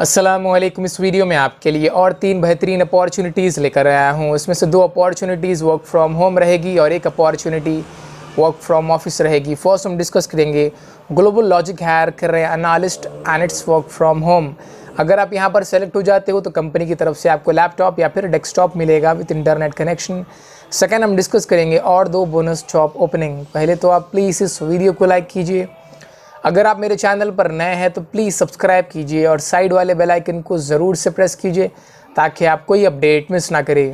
असलम इस वीडियो में आपके लिए और तीन बेहतरीन अपॉर्चुनिटीज़ लेकर आया हूँ इसमें से दो अपॉर्चुनिटीज़ वर्क फ्रॉम होम रहेगी और एक अपॉर्चुनिटी वर्क फ्रॉम ऑफिस रहेगी फर्स्ट हम डिस्कस करेंगे ग्लोबल लॉजिक हायर कर रहे हैं analyst and it's work from home अगर आप यहाँ पर सेलेक्ट हो जाते हो तो कंपनी की तरफ से आपको लैपटॉप या फिर डेस्कटॉप मिलेगा विथ इंटरनेट कनेक्शन सेकेंड हम डिस्कस करेंगे और दो बोनस जॉब ओपनिंग पहले तो आप प्लीज़ इस वीडियो को लाइक कीजिए अगर आप मेरे चैनल पर नए हैं तो प्लीज़ सब्सक्राइब कीजिए और साइड वाले बेल आइकन को ज़रूर से प्रेस कीजिए ताकि आप कोई अपडेट मिस ना करें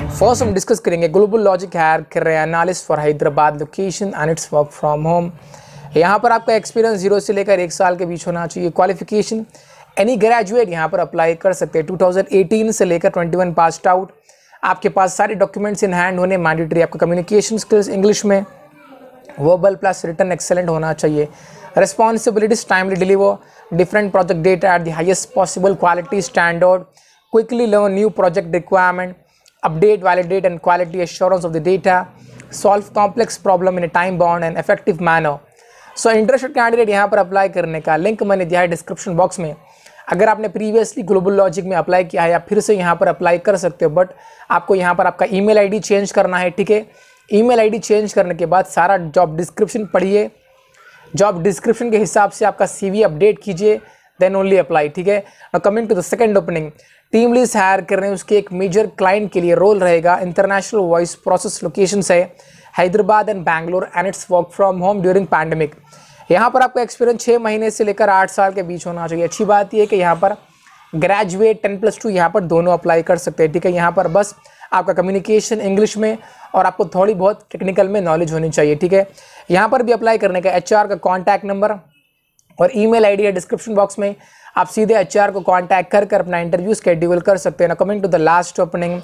फर्स्ट हम डिस्कस करेंगे ग्लोबल लॉजिक हायर कर रहे हैं analyst for Hyderabad location and it's work from home यहाँ पर आपका एक्सपीरियंस जीरो से लेकर एक साल के बीच होना चाहिए क्वालिफिकेशन एनी ग्रेजुएट यहाँ पर अप्लाई कर सकते हैं 2018 से लेकर 21 पास आउट आपके पास सारे डॉक्यूमेंट्स इन हैंड होने मैंडेटरी आपका कम्युनिकेशन स्किल्स इंग्लिश में वर्बल प्लस रिटर्न एक्सेलेंट होना चाहिए responsibilities timely deliver different project data at the highest possible quality standard quickly learn new project requirement update validate and quality assurance of the data solve complex problem in a time bound and effective manner so interested candidate यहाँ पर apply करने का link मैंने दिया है description box में अगर आपने प्रीवियसली ग्लोबल लॉजिक में अप्लाई किया है या फिर से यहाँ पर अप्लाई कर सकते हो बट आपको यहाँ पर आपका ईमेल आईडी चेंज करना है ठीक है ईमेल आईडी चेंज करने के बाद सारा जॉब डिस्क्रिप्शन पढ़िए जॉब डिस्क्रिप्शन के हिसाब से आपका सीवी अपडेट कीजिए देन ओनली अप्लाई ठीक है और coming to the second opening TeamLease hire कर रहे हैं उसके एक मेजर क्लाइंट के लिए रोल रहेगा इंटरनेशनल वॉइस प्रोसेस लोकेशन है Hyderabad and Bangalore and it's work from home during pandemic यहाँ पर आपका एक्सपीरियंस छः महीने से लेकर आठ साल के बीच होना चाहिए अच्छी बात यह है कि यहाँ पर ग्रेजुएट टेन प्लस टू यहाँ पर दोनों अप्लाई कर सकते हैं ठीक है यहाँ पर बस आपका कम्युनिकेशन इंग्लिश में और आपको थोड़ी बहुत टेक्निकल में नॉलेज होनी चाहिए ठीक है यहाँ पर भी अप्लाई करने का एच का कॉन्टैक्ट नंबर और ई मेल है डिस्क्रिप्शन बॉक्स में आप सीधे एच को कॉन्टैक्ट कर कर अपना इंटरव्यू स्केड्यूल कर सकते हैं coming to the last opening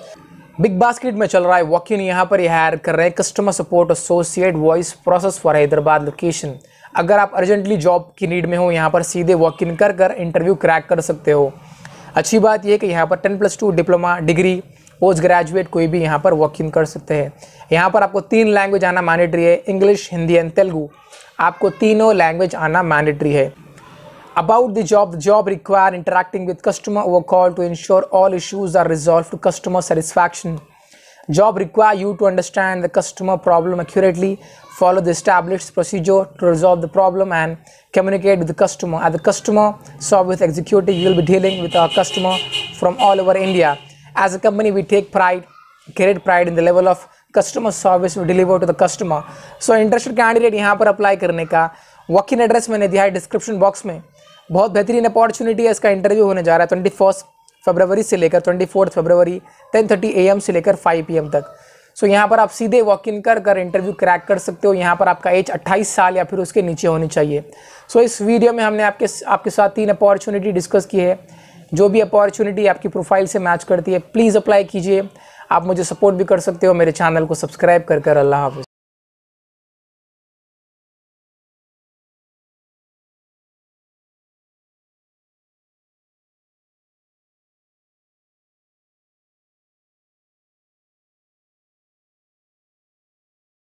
BigBasket में चल रहा है वॉकिन यहाँ पर हायर कर रहे हैं customer support associate voice process for Hyderabad location अगर आप अर्जेंटली जॉब की नीड में हो यहाँ पर सीधे वॉक इन कर कर इंटरव्यू क्रैक कर सकते हो अच्छी बात यह कि यहाँ पर ten plus two diploma degree post graduate कोई भी यहाँ पर इन कर सकते हैं यहाँ पर आपको तीन लैंग्वेज आना मैनेटरी है इंग्लिश हिंदी एंड तेलुगू आपको तीनों लैंग्वेज आना मैंडेटरी है about the job job require interacting with customer वो call to ensure all issues are resolve to customer satisfaction job require you to understand the customer problem accurately follow the establish procedure to resolve the problem and communicate with customer at the customer सॉ with executive you will be dealing with a customer from all over India As a company, we take pride, great pride in the level of customer service we deliver to the customer. So interested candidate yahan par apply करने का walk in address maine diya hai description box mein बहुत बेहतरीन opportunity है इसका interview होने जा रहा है ट्वेंटी फरवरी से लेकर 24 फरवरी 10:30 थर्टी एम से लेकर 5 पी तक सो so, यहाँ पर आप सीधे वॉक इन कर कर इंटरव्यू क्रैक कर सकते हो यहाँ पर आपका एज 28 साल या फिर उसके नीचे होनी चाहिए सो so, इस वीडियो में हमने आपके आपके साथ तीन अपॉर्चुनिटी डिस्कस की है जो भी अपॉर्चुनिटी आपकी प्रोफाइल से मैच करती है प्लीज़ अप्लाई कीजिए आप मुझे सपोर्ट भी कर सकते हो मेरे चैनल को सब्सक्राइब कर कर अल्लाह हाफ़